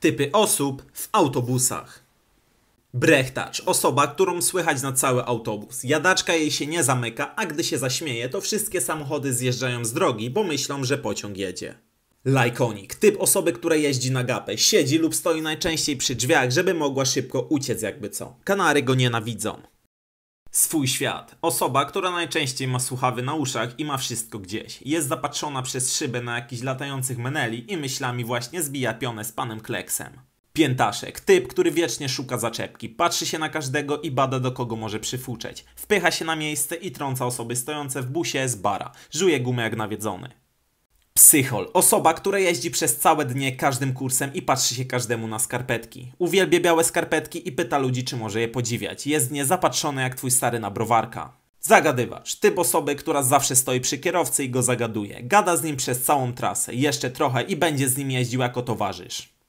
Typy osób w autobusach. Brechtacz, osoba, którą słychać na cały autobus. Jadaczka jej się nie zamyka, a gdy się zaśmieje, to wszystkie samochody zjeżdżają z drogi, bo myślą, że pociąg jedzie. Lajkonik, typ osoby, która jeździ na gapę, siedzi lub stoi najczęściej przy drzwiach, żeby mogła szybko uciec jakby co. Kanary go nienawidzą. Swój świat. Osoba, która najczęściej ma słuchawy na uszach i ma wszystko gdzieś. Jest zapatrzona przez szybę na jakichś latających meneli i myślami właśnie zbija pionę z panem Kleksem. Piętaszek, typ, który wiecznie szuka zaczepki, patrzy się na każdego i bada do kogo może przyfuczeć. Wpycha się na miejsce i trąca osoby stojące w busie z bara. Żuje gumę jak nawiedzony. Psychol. Osoba, która jeździ przez całe dnie każdym kursem i patrzy się każdemu na skarpetki. Uwielbia białe skarpetki i pyta ludzi, czy może je podziwiać. Jest w nie zapatrzony jak twój stary na browarka. Zagadywacz. Typ osoby, która zawsze stoi przy kierowcy i go zagaduje. Gada z nim przez całą trasę. Jeszcze trochę i będzie z nim jeździł jako towarzysz.